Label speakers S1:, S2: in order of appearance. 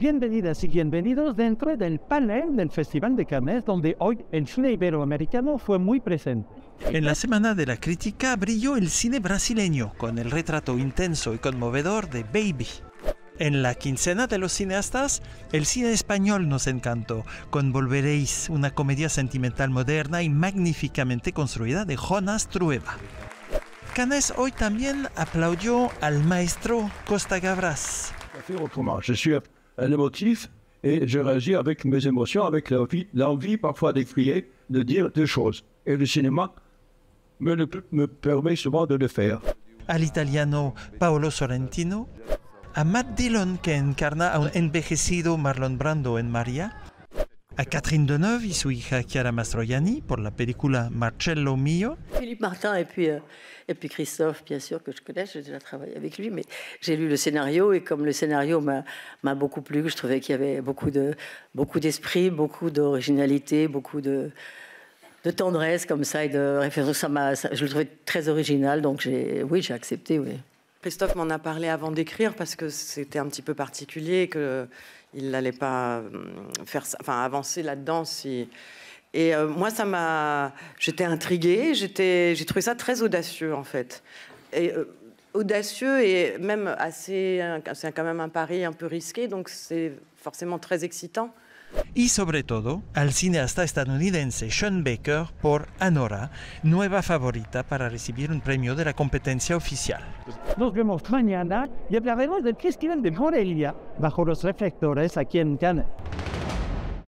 S1: Bienvenidas y bienvenidos dentro del panel del Festival de Cannes, donde hoy el cine iberoamericano fue muy presente.
S2: En la Semana de la Crítica brilló el cine brasileño, con el retrato intenso y conmovedor de Baby. En la quincena de los cineastas, el cine español nos encantó, con Volveréis, una comedia sentimental moderna y magníficamente construida de Jonas Trueba. canes hoy también aplaudió al maestro Costa Gavras.
S3: Un euh, et je réagis avec mes émotions, avec l'envie, l'envie parfois d'écrire, de dire des choses. Et le cinéma me, permet souvent de le faire.
S2: À l'italiano Paolo Sorrentino, à Matt Dillon, qui incarna un envejecido Marlon Brando en Maria », à Catherine Deneuve et Chiara Mastroianni pour la pellicule Marcello Mio.
S4: Philippe Martin et puis, euh, et puis Christophe, bien sûr, que je connais, j'ai déjà travaillé avec lui, mais j'ai lu le scénario et comme le scénario m'a beaucoup plu, je trouvais qu'il y avait beaucoup d'esprit, de, beaucoup d'originalité, beaucoup, beaucoup de, tendresse comme ça et de référence. Ça, m'a, je le trouvais très original, donc oui, j'ai accepté, oui.
S5: Christophe m'en a parlé avant d'écrire parce que c'était un petit peu particulier, qu'il n'allait pas hum, avancer là-dedans Et euh, moi, ça m'a, j'étais intriguée, j'ai trouvé ça très audacieux en fait, euh, audacieux et même assez, c'est quand même un pari un peu risqué, donc c'est forcément très excitant.
S2: y sobre todo al cineasta estadounidense Sean Baker por Anora, nueva favorita para recibir un premio de la competencia oficial.
S1: Nos vemos mañana y hablaremos del escriben de Morelia bajo los reflectores aquí en Cannes.